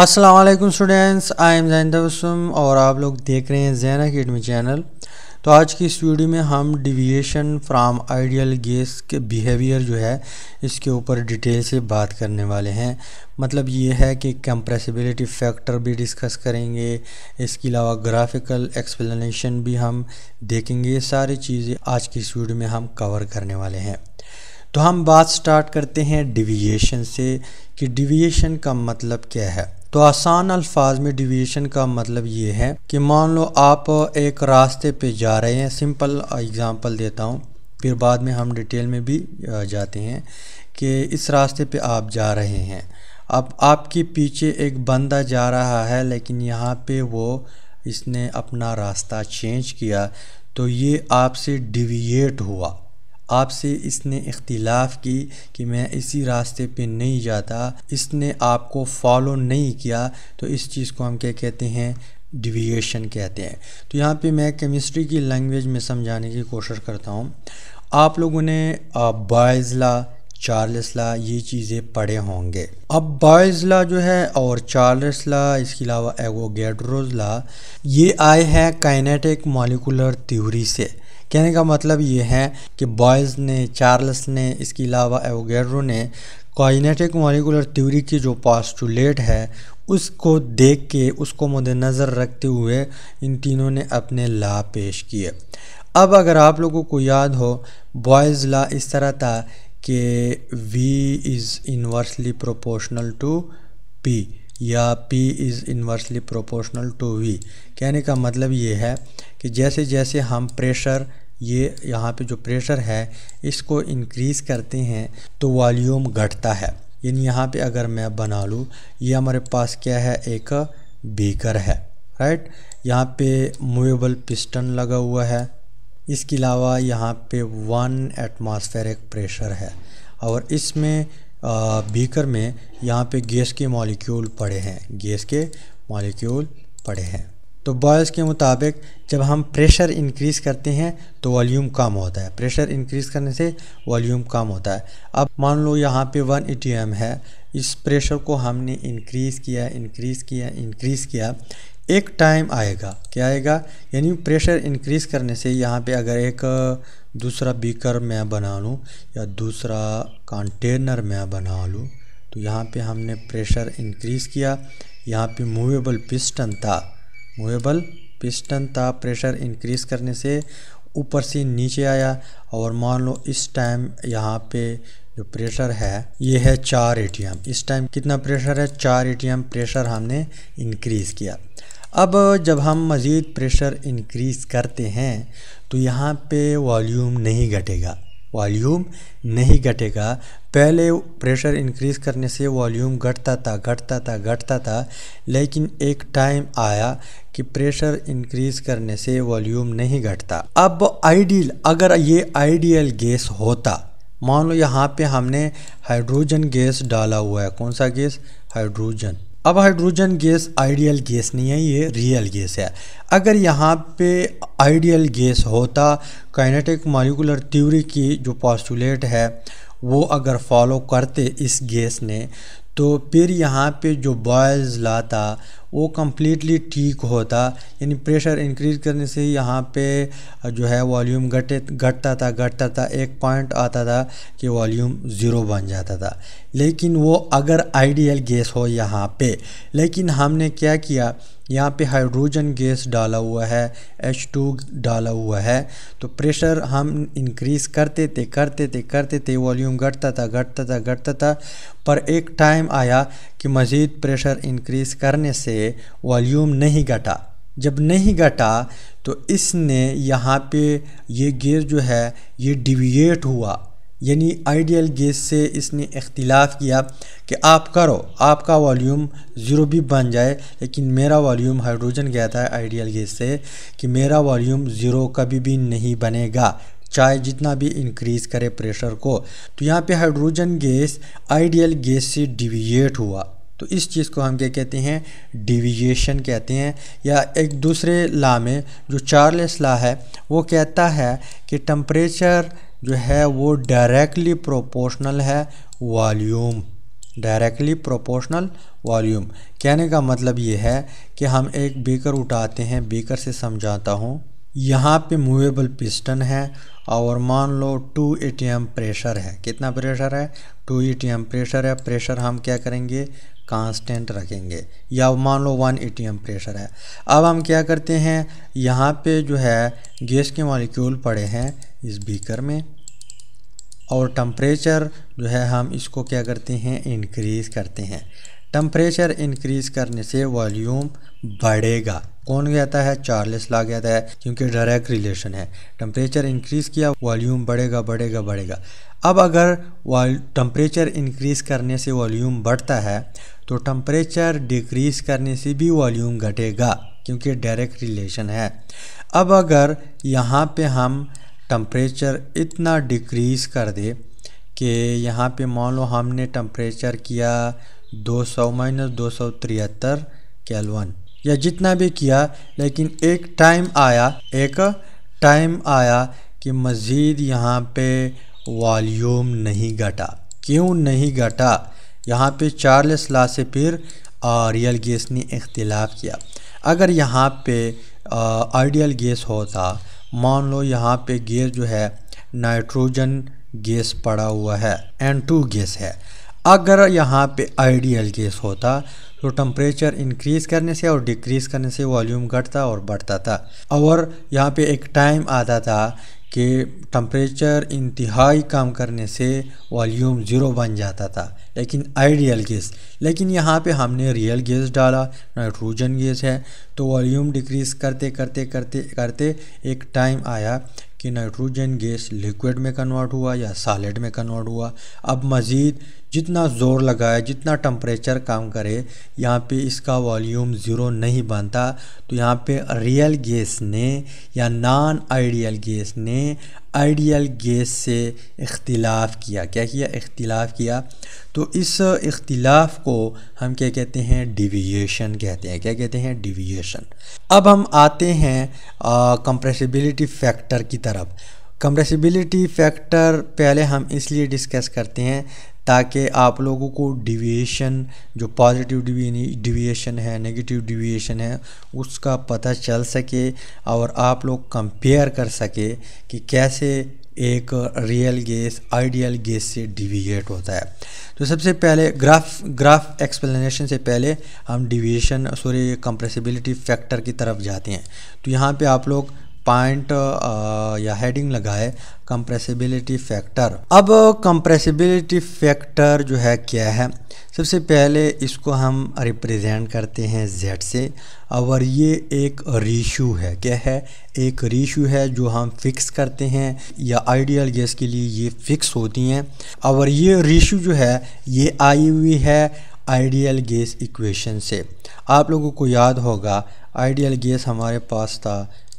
अस्सलाम वालेकुम students I am Jain और आप लोग देख रहे हैं जैन अकेडमी चैनल तो आज की इस वीडियो में हम डिविएशन फ्राम आइडियल गेस के बिहेवियर जो है इसके ऊपर डिटेल से बात करने वाले हैं मतलब ये है कि कंप्रेसिबिलिटी फैक्टर भी डिस्कस करेंगे इसके अलावा ग्राफिकल एक्सप्लेनेशन भी हम देखेंगे सारी चीज़ें आज की इस वीडियो में हम कवर करने वाले हैं तो हम बात स्टार्ट करते हैं डिविएशन से कि डिविएशन का मतलब क्या है तो आसान अल्फाज में डिविएशन का मतलब ये है कि मान लो आप एक रास्ते पे जा रहे हैं सिंपल एग्ज़ाम्पल देता हूँ फिर बाद में हम डिटेल में भी जाते हैं कि इस रास्ते पे आप जा रहे हैं अब आपके पीछे एक बंदा जा रहा है लेकिन यहाँ पे वो इसने अपना रास्ता चेंज किया तो ये आपसे डिविएट हुआ आपसे इसने इख्तिलाफ़ की कि मैं इसी रास्ते पे नहीं जाता इसने आपको फॉलो नहीं किया तो इस चीज़ को हम क्या कहते हैं डिविएशन कहते हैं तो यहाँ पे मैं केमिस्ट्री की लैंग्वेज में समझाने की कोशिश करता हूँ आप लोगों ने बायज़ला चार्ल्स ला ये चीज़ें पढ़े होंगे अब बॉयज़ ला जो है और चार्ल्स ला इसके अलावा एगोगेड्रोज ला ये आए हैं काइनेटिक मॉलिकुलर थ्योरी से कहने का मतलब ये है कि बॉयज़ ने चार्ल्स ने इसके अलावा एवगेरो ने कॉइनेटिक मॉलिकुलर थ्योरी की जो पॉस्टुलेट है उसको देख के उसको मद्दनज़र रखते हुए इन तीनों ने अपने ला पेश किए अब अगर आप लोगों को याद हो बॉयज़ ला इस तरह था कि V is inversely proportional to P या P is inversely proportional to V कहने का मतलब ये है कि जैसे जैसे हम प्रेशर ये यहाँ पे जो प्रेशर है इसको इंक्रीज़ करते हैं तो वॉल्यूम घटता है यानी यहाँ पे अगर मैं बना लूँ ये हमारे पास क्या है एक बीकर है राइट यहाँ पे मूवेबल पिस्टन लगा हुआ है इसके अलावा यहाँ पे वन एटमॉस्फेरिक प्रेशर है और इसमें बीकर में यहाँ पे गैस के मॉलिक्यूल पड़े हैं गैस के मॉलिक्यूल पड़े हैं तो बॉयज़ के मुताबिक जब हम प्रेशर इंक्रीज़ करते हैं तो वॉल्यूम कम होता है प्रेशर इंक्रीज़ करने से वॉल्यूम कम होता है अब मान लो यहाँ पे ई एटी एम है इस प्रेशर को हमने इंक्रीज़ किया इंक्रीज़ किया इंक्रीज़ किया एक टाइम आएगा क्या आएगा यानी प्रेशर इंक्रीज़ करने से यहाँ पे अगर एक दूसरा बीकर मैं बना लूँ या दूसरा कंटेनर मैं बना लूँ तो यहाँ पे हमने प्रेशर इंक्रीज़ किया यहाँ पे मूवेबल पिस्टन था मूवेबल पिस्टन ताप प्रेशर इंक्रीज़ करने से ऊपर से नीचे आया और मान लो इस टाइम यहाँ पे जो प्रेशर है ये है चार ए इस टाइम कितना प्रेशर है चार ए प्रेशर हमने इंक्रीज़ किया अब जब हम मज़ीद प्रेशर इंक्रीज़ करते हैं तो यहाँ पे वॉल्यूम नहीं घटेगा वॉल्यूम नहीं घटेगा पहले प्रेशर इंक्रीज़ करने से वॉल्यूम घटता था घटता था घटता था लेकिन एक टाइम आया कि प्रेशर इंक्रीज़ करने से वॉल्यूम नहीं घटता अब आइडियल अगर ये आइडियल गैस होता मान लो यहाँ पे हमने हाइड्रोजन गैस डाला हुआ है कौन सा गैस हाइड्रोजन अब हाइड्रोजन गैस आइडियल गैस नहीं है ये रियल गैस है अगर यहाँ पे आइडियल गैस होता काइनेटिक मालिकुलर थ्योरी की जो पॉस्टुलेट है वो अगर फॉलो करते इस गैस ने तो फिर यहाँ पे जो बॉयज़ लाता वो कम्प्लीटली ठीक होता यानी प्रेशर इंक्रीज करने से यहाँ पे जो है वॉल्यूम घटे घटता था घटता था एक पॉइंट आता था कि वॉल्यूम ज़ीरो बन जाता था लेकिन वो अगर आइडियल गैस हो यहाँ पे लेकिन हमने क्या किया यहाँ पे हाइड्रोजन गैस डाला हुआ है H2 डाला हुआ है तो प्रेशर हम इंक्रीज़ करते थे करते थे करते थे वॉल्यूम घटता था घटता था घटता था पर एक टाइम आया कि मज़ीद प्रेशर इंक्रीज़ करने से वॉल्यूम नहीं घटा जब नहीं घटा तो इसने यहाँ पे ये गेयर जो है ये डिविएट हुआ यानी आइडियल गैस से इसने इख्तिलाफ़ किया कि आप करो आपका वॉल्यूम ज़ीरो भी बन जाए लेकिन मेरा वॉल्यूम हाइड्रोजन गया था आइडियल गैस से कि मेरा वॉल्यूम ज़ीरो कभी भी नहीं बनेगा चाहे जितना भी इंक्रीज़ करे प्रेशर को तो यहाँ पे हाइड्रोजन गैस आइडियल गैस से डिविएट हुआ तो इस चीज़ को हम क्या कहते हैं डिविएशन कहते हैं या एक दूसरे ला में जो चार्लेस ला है वो कहता है कि टम्परेचर जो है वो डायरेक्टली प्रोपोर्शनल है वॉल्यूम डायरेक्टली प्रोपोर्शनल वॉल्यूम कहने का मतलब ये है कि हम एक बीकर उठाते हैं बीकर से समझाता हूँ यहाँ पे मूवेबल पिस्टन है और मान लो 2 एटीएम प्रेशर है कितना प्रेशर है two A T M pressure है प्रेशर हम क्या करेंगे कांस्टेंट रखेंगे या मान लो one A T M pressure है अब हम क्या करते हैं यहाँ पे जो है गैस के मॉलिक्यूल पड़े हैं इस बीकर में और टम्परेचर जो है हम इसको क्या करते हैं इंक्रीज़ करते हैं टम्परेचर इंक्रीज़ करने से वॉल्यूम बढ़ेगा कौन कहता है चार्लिस ला कहता है क्योंकि डायरेक्ट रिलेशन है टम्परेचर इंक्रीज़ किया वॉल्यूम बढ़ेगा बढ़ेगा बढ़ेगा अब अगर टम्परेचर इंक्रीज़ करने से वॉल्यूम बढ़ता है तो टम्परेचर डिक्रीज़ करने से भी वॉल्यूम घटेगा क्योंकि डायरेक्ट रिलेशन है अब अगर यहाँ पे हम टम्परेचर इतना डिक्रीज़ कर दे कि यहाँ पे मान लो हमने टम्परेचर किया दो सौ माइनस दो सौ तिहत्तर कैलवन या जितना भी किया लेकिन एक टाइम आया एक टाइम आया कि मज़ीद यहाँ पे वॉल्यूम नहीं घटा क्यों नहीं घटा यहाँ पे चार्ल्स ला से फिर रियल गैस ने इख्तलाफ किया अगर यहाँ पे आइडियल गैस होता मान लो यहाँ पे गैस जो है नाइट्रोजन गैस पड़ा हुआ है एन टू गैस है अगर यहाँ पे आइडियल केस होता तो टम्परेचर इंक्रीज़ करने से और डिक्रीज़ करने से वॉल्यूम घटता और बढ़ता था और यहाँ पे एक टाइम आता था कि टम्परेचर इंतहाई कम करने से वॉल्यूम ज़ीरो बन जाता था लेकिन आइडियल गैस लेकिन यहाँ पे हमने रियल गैस डाला नाइट्रोजन गैस है तो वॉल्यूम डिक्रीज़ करते करते करते करते एक टाइम आया कि नाइट्रोजन गैस लिक्विड में कन्वर्ट हुआ या सॉलिड में कन्वर्ट हुआ अब मज़ीद जितना ज़ोर लगाए जितना टम्परेचर काम करे यहाँ पे इसका वॉल्यूम ज़ीरो नहीं बनता तो यहाँ पे रियल गैस ने या नॉन आइडियल गैस ने आइडियल गैस से इख्तिलाफ़ किया क्या किया इख्तिलाफ़ किया तो इस इख्तिलाफ़ को हम क्या कहते हैं डिविएशन कहते हैं क्या कहते हैं डिविएशन अब हम आते हैं कंप्रेसिबिलिटी फैक्टर की तरफ कंप्रेसिबिलिटी फैक्टर पहले हम इसलिए डिस्कस करते हैं ताकि आप लोगों को डिविएशन जो पॉजिटिव डिविएशन है नेगेटिव डिविएशन है उसका पता चल सके और आप लोग कंपेयर कर सके कि कैसे एक रियल गैस आइडियल गैस से डिविएट होता है तो सबसे पहले ग्राफ ग्राफ एक्सप्लेनेशन से पहले हम डिविएशन सॉरी कंप्रेसिबिलिटी फैक्टर की तरफ जाते हैं तो यहाँ पे आप लोग पॉइंट uh, uh, या हेडिंग लगाए कंप्रेसिबिलिटी फैक्टर अब कंप्रेसिबिलिटी फैक्टर जो है क्या है सबसे पहले इसको हम रिप्रेजेंट करते हैं जेड से और ये एक रीशू है क्या है एक रीशू है जो हम फिक्स करते हैं या आइडियल गैस के लिए ये फिक्स होती हैं और ये रीशू जो है ये आई हुई है आइडियल गैस इक्वेशन से आप लोगों को याद होगा आइडियल गैस हमारे पास था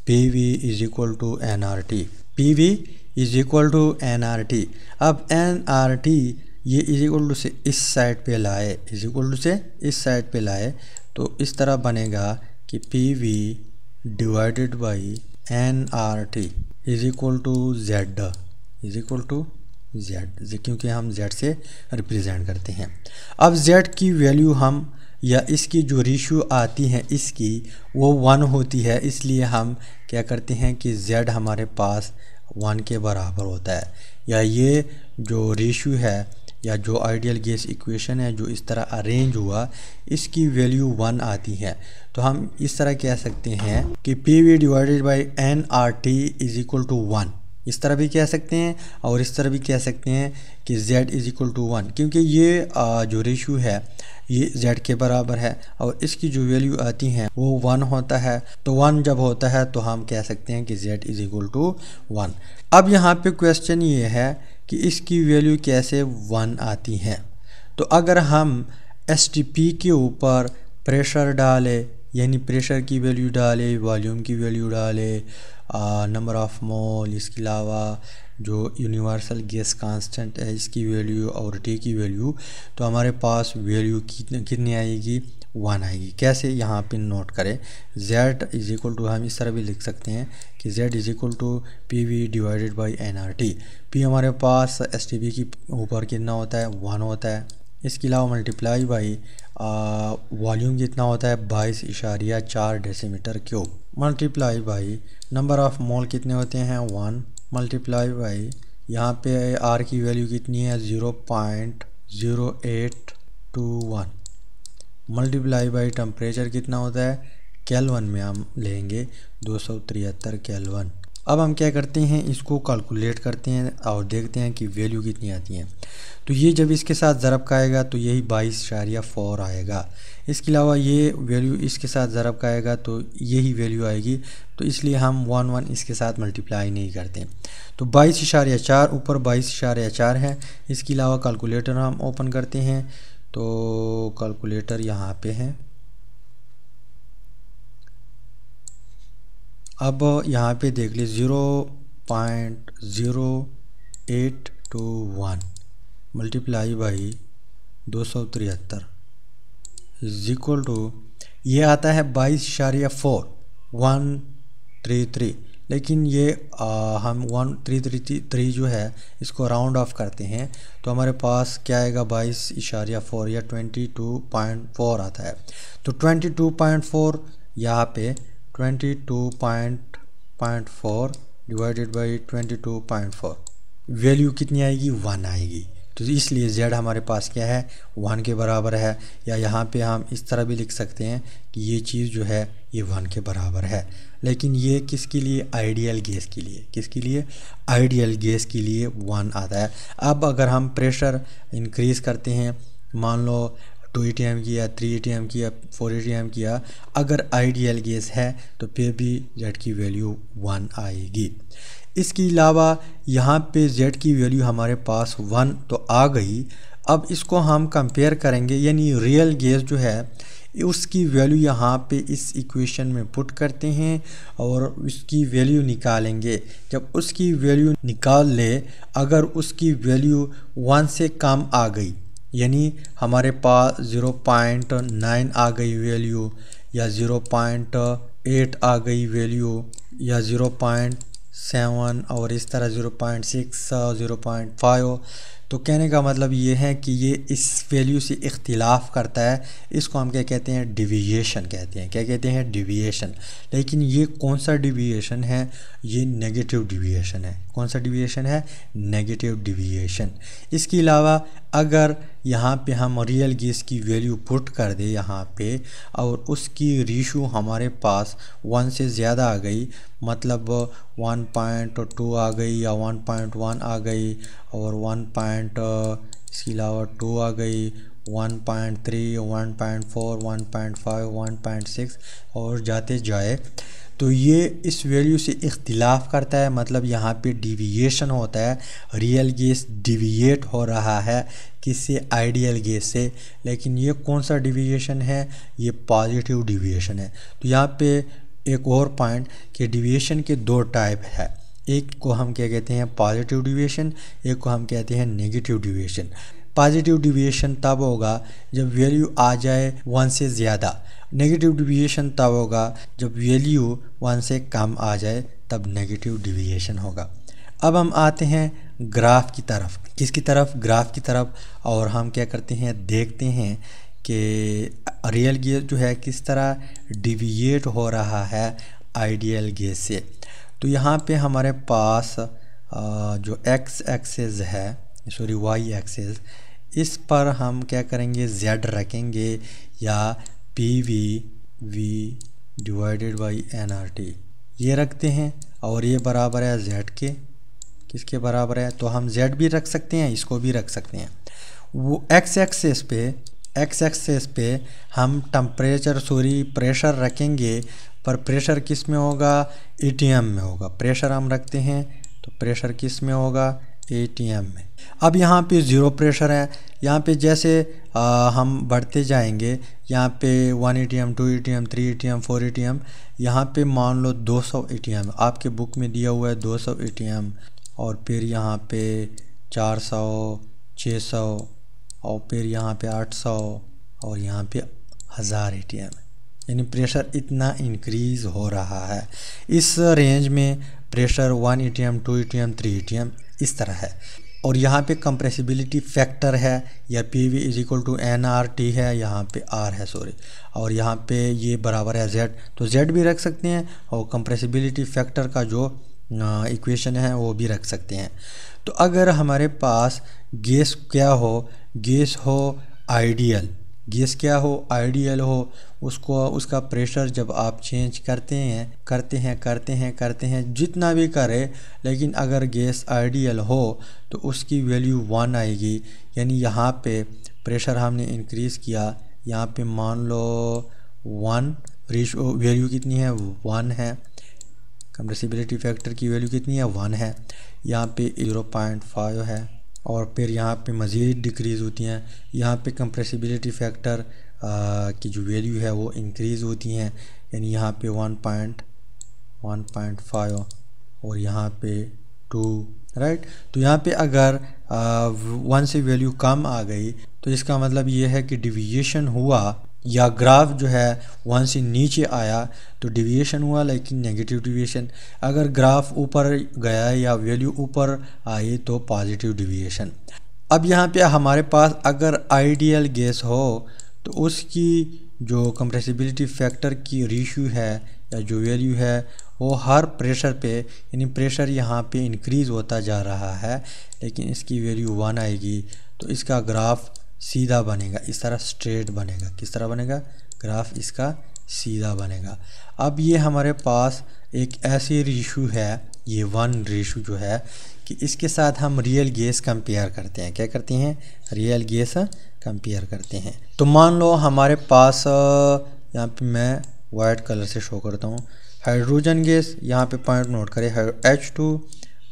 P V is equal to N R T P V is equal to N R T अब एन आर टी ये इज इक्वल टू से इस साइड पे लाए इज इक्वल टू से इस साइड पे लाए तो इस तरह बनेगा कि P V divided by N R T is equal to Z is equal to Z क्योंकि हम जेड से रिप्रेजेंट करते हैं अब जेड की वैल्यू हम या इसकी जो रीशू आती है इसकी वो वन होती है इसलिए हम क्या करते हैं कि जेड हमारे पास वन के बराबर होता है या ये जो रीशू है या जो आइडियल गैस इक्वेशन है जो इस तरह अरेंज हुआ इसकी वैल्यू वन आती है तो हम इस तरह कह सकते हैं कि P V divided by N R T is equal to one इस तरह भी कह सकते हैं और इस तरह भी कह सकते हैं कि z is equal to one क्योंकि ये जो रेशू है ये z के बराबर है और इसकी जो वैल्यू आती है वो वन होता है तो वन जब होता है तो हम कह सकते हैं कि z is equal to one अब यहाँ पे क्वेश्चन ये है कि इसकी वैल्यू कैसे वन आती है तो अगर हम एस के ऊपर प्रेशर डालें यानी प्रेशर की वैल्यू डाले वॉल्यूम की वैल्यू डाले नंबर ऑफ मोल इसके अलावा जो यूनिवर्सल गैस कांस्टेंट है इसकी वैल्यू और टी की वैल्यू तो हमारे पास वैल्यू कितनी आएगी वन आएगी कैसे यहाँ पे नोट करें z इज इक्वल टू हम इस तरह भी लिख सकते हैं कि z is equal to P V divided by N R T P हमारे पास एस टी बी के ऊपर कितना होता है वन होता है इसके अलावा मल्टीप्लाई बाई वॉल्यूम कितना होता है बाईस इशारिया चार decimetre cube multiply by number of mole कितने होते हैं वन मल्टीप्लाई बाई यहाँ पे आर की वैल्यू कितनी है zero point zero eight two one multiply by temperature कितना होता है कैलवन में हम लेंगे दो सौ तिहत्तर कैलवन अब हम क्या करते हैं इसको कैलकुलेट करते हैं और देखते हैं कि वैल्यू कितनी आती है तो ये जब इसके साथ ज़रब का आएगा तो यही बाईस शारिया फोर आएगा इसके अलावा ये वैल्यू इसके साथ ज़रब का आएगा तो यही वैल्यू आएगी तो इसलिए हम वन वन इसके साथ मल्टीप्लाई नहीं करते तो बाईस इशारिया चार ऊपर बाईस इशारिया चार है इसके अलावा कैलकुलेटर हम ओपन करते हैं तो कैलकुलेटर यहाँ पे है अब यहाँ पे देख लीजिए zero point zero eight two one multiply by दो सौ तिहत्तर इज इक्वल टू ये आता है बाईस शारिया फोर वन थ्री थ्री लेकिन ये आ, हम वन थ्री थ्री थ्री जो है इसको राउंड ऑफ करते हैं तो हमारे पास क्या आएगा बाईस इशारिया फोर या ट्वेंटी टू पॉइंट फोर आता है तो ट्वेंटी टू पॉइंट फोर यहाँ पे 22.4 डिवाइडेड बाई 22.4 वैल्यू कितनी आएगी वन आएगी तो इसलिए z हमारे पास क्या है वन के बराबर है या यहाँ पे हम इस तरह भी लिख सकते हैं कि ये चीज़ जो है ये वन के बराबर है लेकिन ये किसके लिए आइडियल गैस के लिए किसके लिए आइडियल गैस के लिए वन आता है अब अगर हम प्रेशर इंक्रीज़ करते हैं मान लो टू ए किया थ्री ए किया फोर ए किया अगर आइडियल गैस है तो फिर भी जेड की वैल्यू वन आएगी इसके अलावा यहाँ पे जेड की वैल्यू हमारे पास वन तो आ गई अब इसको हम कंपेयर करेंगे यानी रियल गैस जो है उसकी वैल्यू यहाँ पे इस इक्वेशन में पुट करते हैं और उसकी वैल्यू निकालेंगे जब उसकी वैल्यू निकाल ले अगर उसकी वैल्यू वन से कम आ गई यानी हमारे पास ज़ीरो पॉइंट नाइन आ गई वैल्यू या ज़ीरो पॉइंट एट आ गई वैल्यू या ज़ीरो पॉइंट सेवन और इस तरह zero point six zero point five तो कहने का मतलब ये है कि ये इस वैल्यू से इख्तिलाफ़ करता है इसको हम क्या कहते हैं डिविएशन कहते हैं क्या कहते हैं डिविएशन लेकिन ये कौन सा डिविएशन है ये नेगेटिव डिविएशन है कौन सा डिविएशन है नेगेटिव डिविएशन इसके अलावा अगर यहाँ पे हम रियल गैस की वैल्यू पुट कर दें यहाँ पे और उसकी रेशो हमारे पास वन से ज़्यादा आ गई मतलब वन पॉइंट टू आ गई या वन पॉइंट वन आ गई और वन पॉइंट इसके अलावा टू आ गई one point three one point four one point five one point six और जाते जाए तो ये इस वैल्यू से इख्तिलाफ़ करता है मतलब यहाँ पे डिविएशन होता है रियल गैस डिविएट हो रहा है किससे आइडियल गैस से लेकिन ये कौन सा डिविएशन है ये पॉजिटिव डिविएशन है तो यहाँ पे एक और पॉइंट कि डिविएशन के दो टाइप है एक को हम क्या कहते हैं पॉजिटिव डिविएशन एक को हम कहते हैं नेगेटिव डिविएशन पॉजिटिव डिविएशन तब होगा जब वैल्यू आ जाए वन से ज़्यादा नेगेटिव डिविएशन तब होगा जब वैल्यू वन से कम आ जाए तब नेगेटिव डिविएशन होगा अब हम आते हैं ग्राफ की तरफ किसकी तरफ ग्राफ की तरफ और हम क्या करते हैं देखते हैं कि रियल गेस जो है किस तरह डिविएट हो रहा है आइडियल गेस से तो यहाँ पे हमारे पास जो एक्स एक्सेस है सॉरी वाई एक्सेस इस पर हम क्या करेंगे जेड रखेंगे या P V V divided by N R T ये रखते हैं और ये बराबर है जेड के किसके बराबर है तो हम जेड भी रख सकते हैं इसको भी रख सकते हैं वो एक्स एक्सेस पे एक्स एक्सेस पे हम टम्परेचर सॉरी प्रेशर रखेंगे पर प्रेशर किस में होगा एम e में होगा प्रेशर हम रखते हैं तो प्रेशर किस में होगा एटीएम में अब यहाँ पे ज़ीरो प्रेशर है यहाँ पे जैसे आ, हम बढ़ते जाएंगे यहाँ पे one A T M two A T M three A T M four A T M यहाँ पे मान लो दो सौ ए टी एम आपके बुक में दिया हुआ है दो सौ ए टी एम और फिर यहाँ पे चार सौ छः सौ और फिर यहाँ पे आठ सौ और यहाँ पे हज़ार ए टी एम यानी प्रेशर इतना इंक्रीज़ हो रहा है इस रेंज में pressure one A T M two A T M three A T M इस तरह है और यहाँ पे कंप्रेसिबिलिटी फैक्टर है या P V is equal to N R T है यहाँ पे आर है सॉरी और यहाँ पे ये बराबर है जेड तो जेड भी रख सकते हैं और कंप्रेसिबिलिटी फैक्टर का जो इक्वेशन है वो भी रख सकते हैं तो अगर हमारे पास गैस क्या हो गैस हो आइडियल गैस क्या हो आइडियल हो उसको उसका प्रेशर जब आप चेंज करते हैं करते हैं करते हैं करते हैं जितना भी करें लेकिन अगर गैस आइडियल हो तो उसकी वैल्यू वन आएगी यानी यहाँ पे प्रेशर हमने इंक्रीज़ किया यहाँ पे मान लो वन रेश वैल्यू कितनी है वन है कंप्रेसिबिलिटी फैक्टर की वैल्यू कितनी है वन है यहाँ पे ज़ीरो पॉइंट फाइव है और फिर यहाँ पे मज़ीद डिक्रीज़ होती हैं यहाँ पे कंप्रेसिबिलिटी फैक्टर की जो वैल्यू है वो इंक्रीज़ होती हैं यानी यहाँ पे one point one point five और यहाँ पे टू राइट तो यहाँ पे अगर वन से वैल्यू कम आ गई तो इसका मतलब ये है कि डिविएशन हुआ या ग्राफ जो है वहाँ से नीचे आया तो डिविएशन हुआ लेकिन नेगेटिव डिविएशन अगर ग्राफ ऊपर गया या वैल्यू ऊपर आई तो पॉजिटिव डिविएशन अब यहाँ पे हमारे पास अगर आइडियल गैस हो तो उसकी जो कंप्रेसिबिलिटी फैक्टर की रेशियो है या जो वैल्यू है वो हर प्रेशर पे यानी प्रेशर यहाँ पे इंक्रीज़ होता जा रहा है लेकिन इसकी वैल्यू वन आएगी तो इसका ग्राफ सीधा बनेगा इस तरह स्ट्रेट बनेगा किस तरह बनेगा ग्राफ इसका सीधा बनेगा अब ये हमारे पास एक ऐसी रेशू है ये वन रेशू जो है कि इसके साथ हम रियल गेस कंपेयर करते हैं क्या करते हैं रियल गेस कंपेयर करते हैं तो मान लो हमारे पास यहाँ पे मैं वाइट कलर से शो करता हूँ हाइड्रोजन गैस यहाँ पे पॉइंट नोट करें एच टू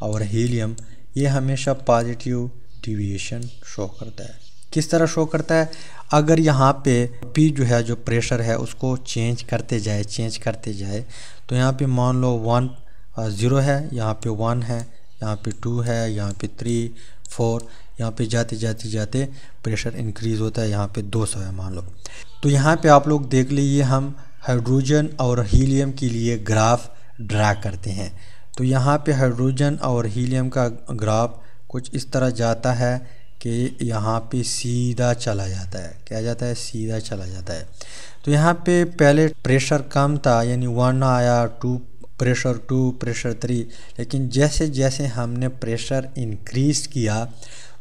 और हीलियम ये हमेशा पॉजिटिव डिविएशन शो करता है किस तरह शो करता है अगर यहाँ पे पी जो है जो प्रेशर है उसको चेंज करते जाए चेंज करते जाए तो यहाँ पे मान लो वन ज़ीरो uh, है यहाँ पे वन है यहाँ पे टू है यहाँ पे थ्री फोर यहाँ पे जाते जाते जाते प्रेशर इंक्रीज़ होता है यहाँ पे सौ है मान लो तो यहाँ पे आप लोग देख लीजिए हम हाइड्रोजन और हीलियम के लिए ग्राफ ड्रा करते हैं तो यहाँ पे हाइड्रोजन और हीलियम का ग्राफ कुछ इस तरह जाता है कि यहाँ पे सीधा चला जाता है क्या जाता है सीधा चला जाता है तो यहाँ पे पहले प्रेशर कम था यानी वन आया two pressure two pressure three लेकिन जैसे जैसे हमने प्रेशर इंक्रीज किया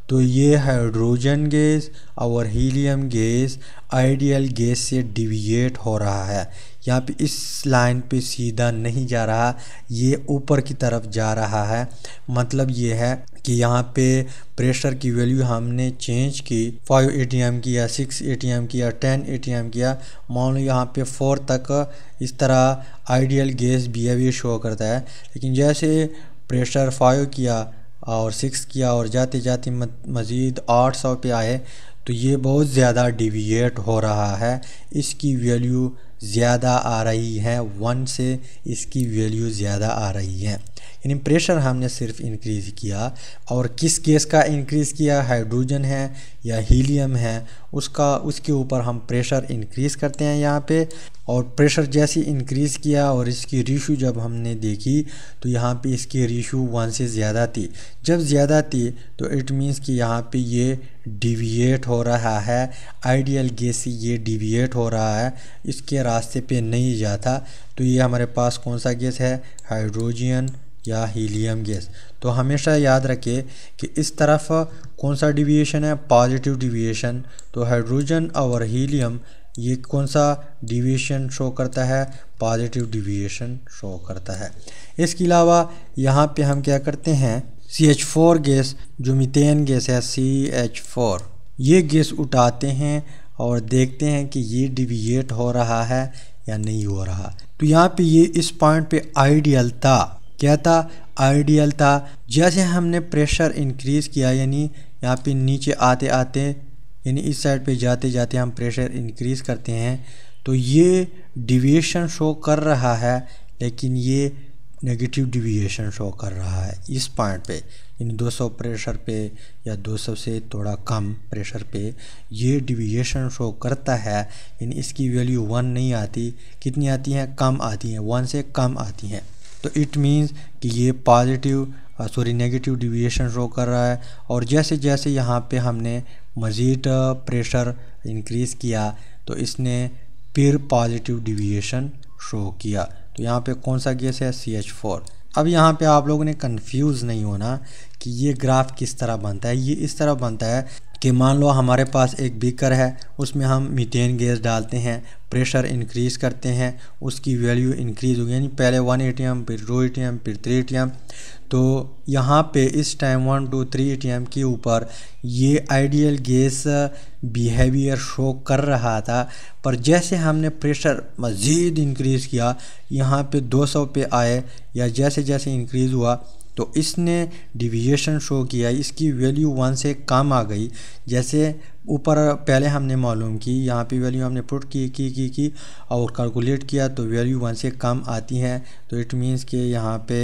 तो ये हाइड्रोजन गैस और हीलियम गैस आइडियल गैस से डिविएट हो रहा है यहाँ पे इस लाइन पे सीधा नहीं जा रहा ये ऊपर की तरफ जा रहा है मतलब ये है कि यहाँ पे प्रेशर की वैल्यू हमने चेंज की फाइव ए किया सिक्स ए किया टेन ए किया मान लो यहाँ पे फोर तक इस तरह आइडियल गैस बिहेवियर शो करता है लेकिन जैसे प्रेशर फाइव किया और सिक्स किया और जाते जाते मज़ीद आठ सौ पे आए तो ये बहुत ज़्यादा डिविएट हो रहा है इसकी वैल्यू ज़्यादा आ रही है वन से इसकी वैल्यू ज़्यादा आ रही है यानी प्रेशर हमने सिर्फ इंक्रीज़ किया और किस गैस का इंक्रीज़ किया हाइड्रोजन है या हीलियम है उसका उसके ऊपर हम प्रेशर इंक्रीज़ करते हैं यहाँ पे और प्रेशर जैसे इंक्रीज़ किया और इसकी रेशू जब हमने देखी तो यहाँ पे इसकी रेशू वन से ज़्यादा थी जब ज़्यादा थी तो इट मीन्स कि यहाँ पे ये डिविएट हो रहा है आइडियल गैस से ये डिविएट हो रहा है इसके रास्ते पे नहीं जाता तो ये हमारे पास कौन सा गैस है हाइड्रोजन या हीलियम गैस तो हमेशा याद रखें कि इस तरफ कौन सा डिविएशन है पॉजिटिव डिविएशन तो हाइड्रोजन और हीलियम ये कौन सा डिविएशन शो करता है पॉजिटिव डिविएशन शो करता है इसके अलावा यहाँ पे हम क्या करते हैं सी एच फोर गैस जो मिथेन गैस है सी एच फोर ये गैस उठाते हैं और देखते हैं कि ये डिविएट हो रहा है या नहीं हो रहा तो यहाँ पे ये इस पॉइंट पे आइडियल था क्या था आइडियल था जैसे हमने प्रेशर इंक्रीज़ किया यानी यहाँ पे नीचे आते आते यानी इस साइड पे जाते जाते हम प्रेशर इंक्रीज़ करते हैं तो ये डिविएशन शो कर रहा है लेकिन ये नेगेटिव डिविएशन शो कर रहा है इस पॉइंट पे यानी 200 प्रेशर पे या 200 से थोड़ा कम प्रेशर पे ये डिविएशन शो करता है यानी इसकी वैल्यू वन नहीं आती कितनी आती हैं कम आती हैं वन से कम आती हैं तो इट मीन्स कि ये positive sorry negative deviation show कर रहा है और जैसे जैसे यहाँ पे हमने मज़ीद प्रेशर इंक्रीज़ किया तो इसने फिर पॉजिटिव डिविएशन शो किया तो यहाँ पे कौन सा गैस है सी एच फोर अब यहाँ पे आप लोगों ने कंफ्यूज नहीं होना कि ये ग्राफ किस तरह बनता है ये इस तरह बनता है कि मान लो हमारे पास एक बीकर है उसमें हम मीथेन गैस डालते हैं प्रेशर इंक्रीज़ करते हैं उसकी वैल्यू इंक्रीज़ होगी यानी पहले वन ए फिर टू ए फिर थ्री ए तो यहाँ पे इस time one two three A के ऊपर ये आइडियल गैस बिहेवियर शो कर रहा था पर जैसे हमने प्रेशर मज़ीद इंक्रीज़ किया यहाँ पे 200 पे आए या जैसे जैसे इंक्रीज़ हुआ तो इसने डिविएशन शो किया इसकी वैल्यू वन से कम आ गई जैसे ऊपर पहले हमने मालूम की यहाँ पे वैल्यू हमने पुट की की की की और कैलकुलेट किया तो वैल्यू वन से कम आती है तो इट मींस कि यहाँ पे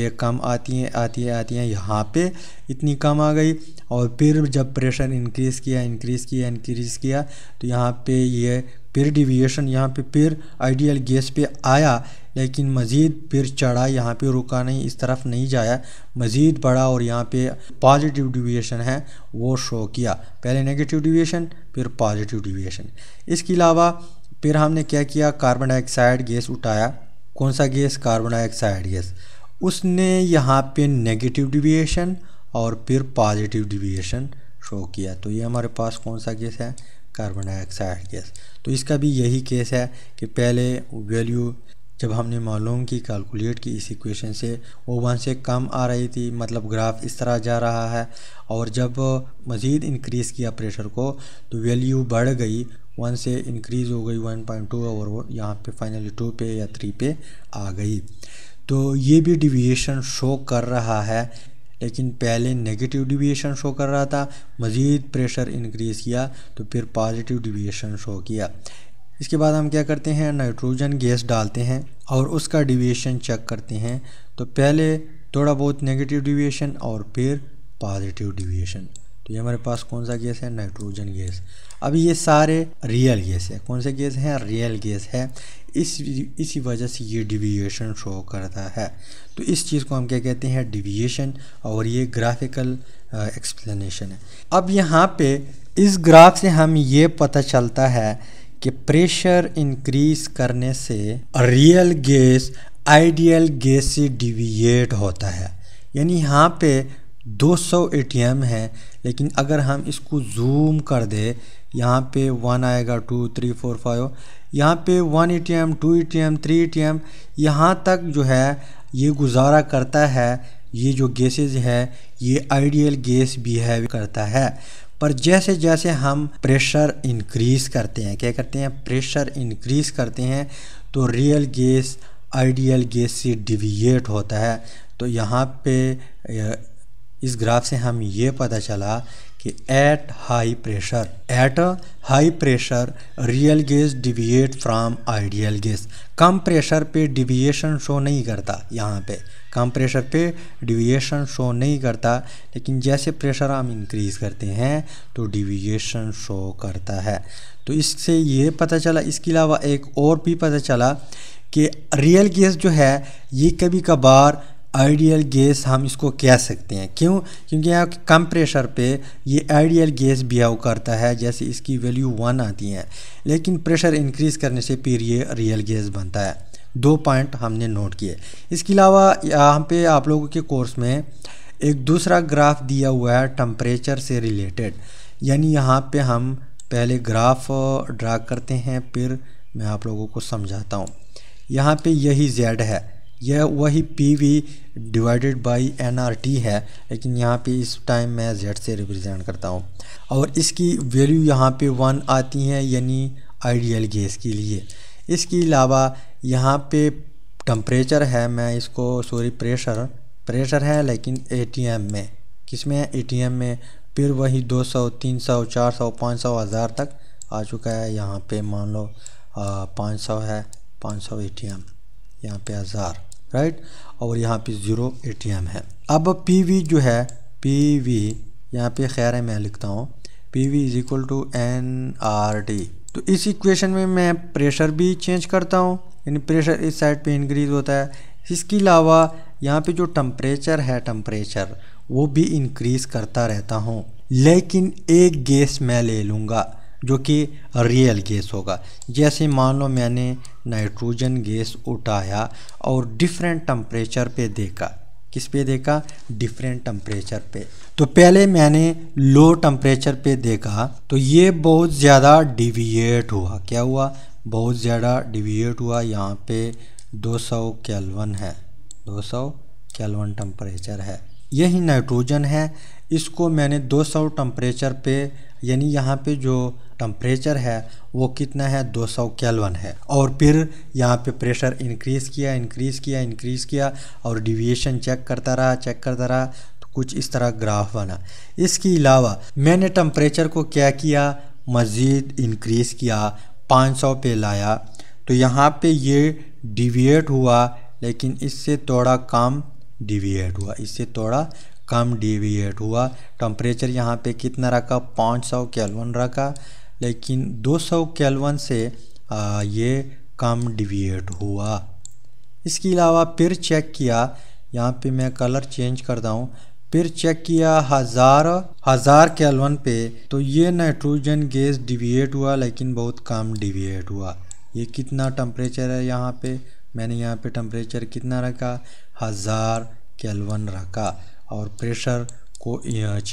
ये कम आती हैं आती है आती हैं यहाँ पे इतनी कम आ गई और फिर जब प्रेशर इंक्रीज़ किया इंक्रीज़ किया इंक्रीज़ किया तो यहाँ पे ये फिर डिविएशन यहाँ पे फिर आइडियल गैस पे आया लेकिन मज़ीद फिर चढ़ा यहाँ पे रुका नहीं इस तरफ नहीं जाया मज़ीद बढ़ा और यहाँ पे पॉजिटिव डिविएशन है वो शो किया पहले नेगेटिव डिविएशन फिर पॉजिटिव डिविएशन इसके अलावा फिर हमने क्या किया कार्बन डाइऑक्साइड गैस उठाया कौन सा गैस कार्बन डाइऑक्साइड गैस उसने यहाँ पे नेगेटिव डिविएशन और फिर पॉजिटिव डिविएशन शो किया तो ये हमारे पास कौन सा गैस है कार्बन डाइऑक्साइड गैस तो इसका भी यही केस है कि पहले वैल्यू जब हमने मालूम की कैलकुलेट की इस इक्वेशन से वो वन से कम आ रही थी मतलब ग्राफ इस तरह जा रहा है और जब मज़ीद इंक्रीज़ किया प्रेशर को तो वैल्यू बढ़ गई वन से इंक्रीज़ हो गई वन पॉइंट टू और यहाँ पे फाइनली टू पे या थ्री पे आ गई तो ये भी डिविएशन शो कर रहा है लेकिन पहले नेगेटिव डिविएशन शो कर रहा था मज़ीद प्रेशर इंक्रीज़ किया तो फिर पॉजिटिव डिविएशन शो किया इसके बाद हम क्या करते हैं नाइट्रोजन गैस डालते हैं और उसका डिविएशन चेक करते हैं तो पहले थोड़ा बहुत नेगेटिव डिविएशन और फिर पॉजिटिव डिविएशन तो ये हमारे पास कौन सा गैस है नाइट्रोजन गैस अब ये सारे रियल गैस है कौन से गैस हैं रियल गैस है इस इसी वजह से ये डिविएशन शो करता है तो इस चीज़ को हम क्या कहते हैं डिविएशन और ये ग्राफिकल एक्सप्लेनेशन है अब यहाँ पे इस ग्राफ से हम ये पता चलता है कि प्रेशर इंक्रीज करने से रियल गैस आइडियल गैस से डिविएट होता है यानी यहाँ पे 200 सौ है लेकिन अगर हम इसको जूम कर दे यहाँ पे वन आएगा टू थ्री फोर फाइव यहाँ पे one A T M two A T M three A T M यहाँ तक जो है ये गुजारा करता है ये जो गैसेज है ये आइडियल गैस बिहेव करता है पर जैसे जैसे हम प्रेशर इंक्रीज़ करते हैं क्या करते हैं प्रेशर इंक्रीज़ करते हैं तो रियल गैस आइडियल गैस से डिविएट होता है तो यहाँ पे इस ग्राफ से हम ये पता चला कि at high pressure at high pressure real gas deviate from ideal gas कम प्रेशर पे डिविएशन शो नहीं करता यहाँ पे कम प्रेशर पे डिविएशन शो नहीं करता लेकिन जैसे प्रेशर हम इंक्रीज करते हैं तो डिविएशन शो करता है तो इससे ये पता चला इसके अलावा एक और भी पता चला कि रियल गैस जो है ये कभी कभार आइडियल गैस हम इसको कह सकते हैं क्यों क्योंकि यहाँ कम प्रेशर पे ये आइडियल गैस बिहेव करता है जैसे इसकी वैल्यू वन आती है लेकिन प्रेशर इंक्रीज़ करने से फिर ये रियल गैस बनता है दो पॉइंट हमने नोट किए इसके अलावा यहाँ पे आप लोगों के कोर्स में एक दूसरा ग्राफ दिया हुआ है टम्परेचर से रिलेटेड यानी यहाँ पे हम पहले ग्राफ ड्रा करते हैं फिर मैं आप लोगों को समझाता हूँ यहाँ पे यही जेड है यह वही P V divided by N R T है लेकिन यहाँ पे इस टाइम मैं जेड से रिप्रेजेंट करता हूँ और इसकी वैल्यू यहाँ पे वन आती है यानी आइडियल गैस के लिए इसके अलावा यहाँ पे टम्परेचर है मैं इसको सॉरी प्रेशर प्रेशर है लेकिन एटीएम में किस में है एटीएम में फिर वही 200 300 400 500 हज़ार तक आ चुका है यहाँ पे मान लो पाँच सौ है पाँच सौ ए टी एम यहाँ पे हज़ार राइट और यहाँ पे ज़ीरो ए टी एम है अब पी वी जो है पी वी यहाँ पे खैर है मैं लिखता हूँ P V is equal to N R D तो इस इक्वेशन में मैं प्रेशर भी चेंज करता हूँ यानी प्रेशर इस साइड पे इंक्रीज़ होता है इसके अलावा यहाँ पे जो टम्परेचर है टम्परेचर वो भी इंक्रीज़ करता रहता हूँ लेकिन एक गैस मैं ले लूँगा जो कि रियल गैस होगा जैसे मान लो मैंने नाइट्रोजन गैस उठाया और डिफरेंट टम्परेचर पे देखा किस पे देखा डिफरेंट टम्परेचर पे तो पहले मैंने लो टम्परेचर पे देखा तो ये बहुत ज़्यादा डिविएट हुआ क्या हुआ बहुत ज़्यादा डिविएट हुआ यहाँ पे 200 कैलवन है 200 कैलवन टम्परेचर है यही नाइट्रोजन है इसको मैंने 200 टम्परेचर पे यानी यहाँ पे जो टम्परेचर है वो कितना है 200 कैलवन है और फिर यहाँ पे प्रेशर इंक्रीज़ किया इंक्रीज़ किया इंक्रीज़ किया और डिविएशन चेक करता रहा चेक करता रहा तो कुछ इस तरह ग्राफ बना इसके अलावा मैंने टम्परेचर को क्या किया मज़ीद इंक्रीज़ किया 500 पे लाया तो यहाँ पे ये डिविएट हुआ लेकिन इससे थोड़ा कम डिविएट हुआ इससे थोड़ा कम डिविएट हुआ टम्परेचर यहाँ पे कितना रखा 500 केलवन रखा लेकिन 200 केलवन से आ, ये कम डिविएट हुआ इसके अलावा फिर चेक किया यहाँ पे मैं कलर चेंज करता हूँ फिर चेक किया हज़ार हज़ार कैलवन पे तो ये नाइट्रोजन गैस डिविएट हुआ लेकिन बहुत कम डिविएट हुआ ये कितना टम्परेचर है यहाँ पे मैंने यहाँ पे टम्परेचर कितना रखा हज़ार कैलवन रखा और प्रेशर को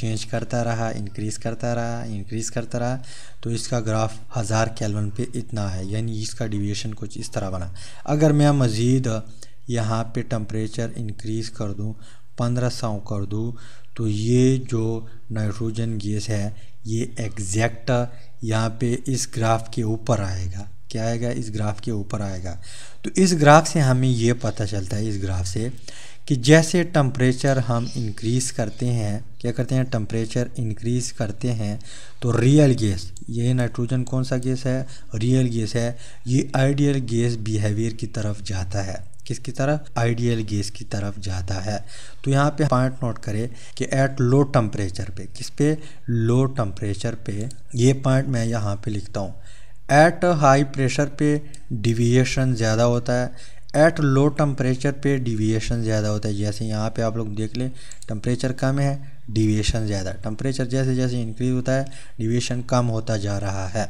चेंज करता रहा इंक्रीज़ करता रहा इंक्रीज़ करता रहा तो इसका ग्राफ हज़ार कैलवन पे इतना है यानी इसका डिविएशन कुछ इस तरह बना अगर मैं मज़ीद यहाँ पे टम्परेचर इंक्रीज़ कर दूँ पंद्रह सौ कर दूँ तो ये जो नाइट्रोजन गैस है ये एग्जैक्ट यहाँ पे इस ग्राफ के ऊपर आएगा क्या आएगा इस ग्राफ के ऊपर आएगा तो इस ग्राफ से हमें ये पता चलता है इस ग्राफ से कि जैसे टम्परेचर हम इंक्रीज़ करते हैं क्या करते हैं टम्परेचर इंक्रीज़ करते हैं तो रियल गैस ये नाइट्रोजन कौन सा गैस है रियल गैस है ये आइडियल गैस बिहेवियर की तरफ जाता है किसकी तरफ आइडियल गैस की तरफ जाता है तो यहाँ पे पॉइंट नोट करें कि एट लो टम्परेचर पे किस पे लो टम्परेचर पे ये पॉइंट मैं यहाँ पे लिखता हूँ एट हाई प्रेशर पे डिविएशन ज़्यादा होता है एट लो टम्परेचर पे डिविएशन ज़्यादा होता है जैसे यहाँ पे आप लोग देख लें टम्परेचर कम है डिविएशन ज़्यादा टम्परेचर जैसे जैसे इंक्रीज होता है डिविएशन कम होता जा रहा है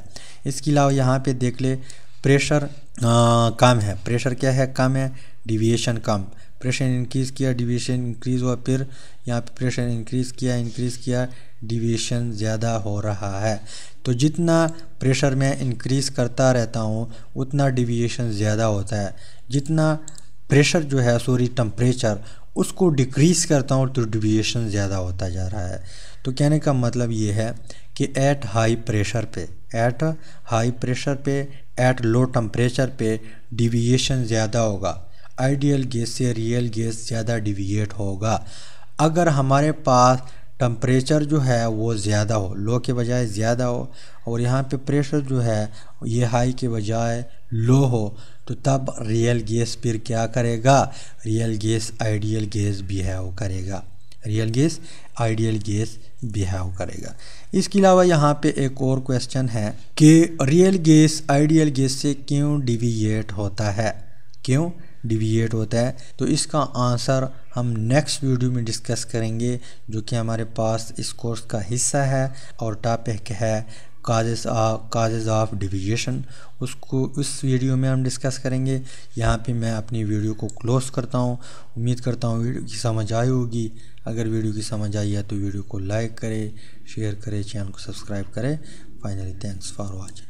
इसके अलावा यहाँ पे देख ले प्रेशर कम है प्रेशर क्या है कम है डिविएशन कम प्रेशर इंक्रीज़ किया डिविएशन इंक्रीज़ हुआ फिर यहाँ पे प्रेशर इंक्रीज़ किया इंक्रीज़ किया डिविएशन ज़्यादा हो रहा है तो जितना प्रेशर मैं इंक्रीज़ करता रहता हूँ उतना डिविएशन ज़्यादा होता है जितना प्रेशर जो है सॉरी टम्परेचर उसको डिक्रीज़ करता हूँ तो डिविएशन ज़्यादा होता जा रहा है तो कहने का मतलब ये है कि एट हाई प्रेशर पे एट हाई प्रेशर पे एट लो टम्परेचर पे डिविएशन ज़्यादा होगा आइडियल गैस से रियल गैस ज़्यादा डिविएट होगा अगर हमारे पास टम्परेचर जो है वो ज़्यादा हो लो के बजाय ज़्यादा हो और यहाँ पे प्रेशर जो है ये हाई के बजाय लो हो तो तब रियल गैस फिर क्या करेगा रियल गैस आइडियल गैस भी है वो करेगा real gas ideal gas behave करेगा इसके अलावा यहाँ पे एक और क्वेश्चन है कि रियल गेस आइडियल गेस से क्यों डिविएट होता है क्यों डिविएट होता है तो इसका आंसर हम नेक्स्ट वीडियो में डिस्कस करेंगे जो कि हमारे पास इस कोर्स का हिस्सा है और टॉपिक है काजेज काजेज ऑफ डिविएशन उसको उस वीडियो में हम डिस्कस करेंगे यहाँ पे मैं अपनी वीडियो को क्लोज़ करता हूँ उम्मीद करता हूँ वीडियो की समझ आई होगी अगर वीडियो की समझ आई है तो वीडियो को लाइक करें शेयर करें चैनल को सब्सक्राइब करें फाइनली थैंक्स फॉर वॉचिंग